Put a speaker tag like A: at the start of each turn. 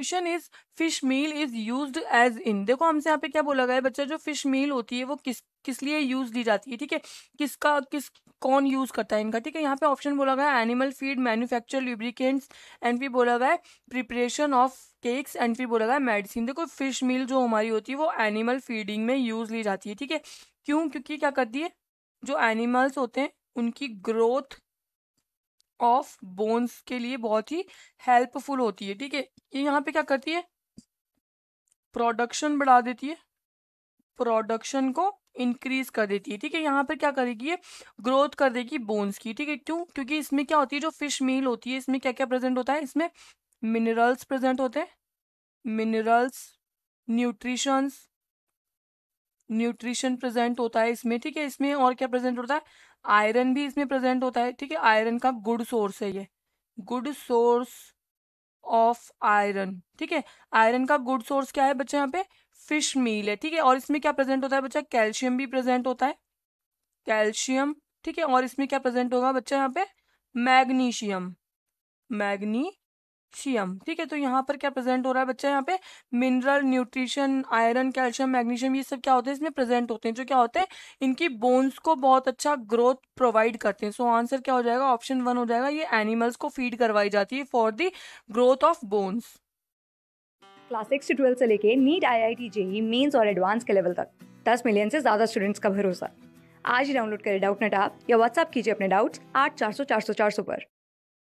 A: question is fish meal is use as in देखो हमसे यहाँ पे क्या बोला गया है बच्चा जो फिश मील होती है वो किस किस लिए यूज दी जाती है ठीक है किसका किस कौन यूज करता है इनका ठीक है यहाँ पे ऑप्शन बोला गया है animal feed manufacture lubricants and फिर बोला गया है प्रिपरेशन ऑफ केक्स एंड फिर बोला गया है मेडिसिन देखो फिश मील जो हमारी होती है वो एनिमल फीडिंग में यूज ली जाती है ठीक है क्यों क्योंकि क्या करती है जो एनिमल्स होते हैं उनकी ग्रोथ ऑफ बोन्स के लिए बहुत ही हेल्पफुल होती है ठीक है ये यहाँ पे क्या करती है प्रोडक्शन बढ़ा देती है प्रोडक्शन को इंक्रीज कर देती है ठीक है यहाँ पर क्या करेगी ये ग्रोथ कर देगी बोन्स की ठीक है क्यों क्योंकि इसमें क्या होती है जो फिश मील होती है इसमें क्या क्या प्रेजेंट होता है इसमें मिनरल्स प्रेजेंट होते हैं मिनरल्स न्यूट्रिशंस न्यूट्रिशन प्रेजेंट होता है इसमें ठीक है इसमें और क्या प्रेजेंट होता है आयरन भी इसमें प्रेजेंट होता है ठीक है आयरन का गुड सोर्स है ये गुड सोर्स ऑफ आयरन ठीक है आयरन का गुड सोर्स क्या है बच्चा यहाँ पे फिश मील है ठीक है और इसमें क्या प्रेजेंट होता है बच्चा कैल्शियम भी प्रेजेंट होता है कैल्शियम ठीक है और इसमें क्या प्रेजेंट होगा बच्चा यहाँ पे मैग्नीशियम मैग्नी कैल्शियम ठीक है तो यहाँ पर क्या प्रेजेंट हो रहा है बच्चा यहाँ पे mineral nutrition iron calcium magnesium ये सब क्या होते हैं इसमें प्रेजेंट होते हैं जो क्या होते हैं इनकी बोन्स को बहुत अच्छा ग्रोथ प्रोवाइड करते हैं सो so, आंसर क्या हो जाएगा ऑप्शन वन हो जाएगा ये एनिमल्स को फीड करवाई जाती है for the growth of bones class six से ट्वेल्थ
B: से लेके NEET I I T JEE mains और एडवांस के लेवल तक दस मिलियन से ज़्यादा स्टूडेंट्स का भरोसा आज ही डाउनलोड करें डाउट नेट आप या व्हाट्सअप कीजिए अपने डाउट्स आठ चार सौ चार सौ चार सौ पर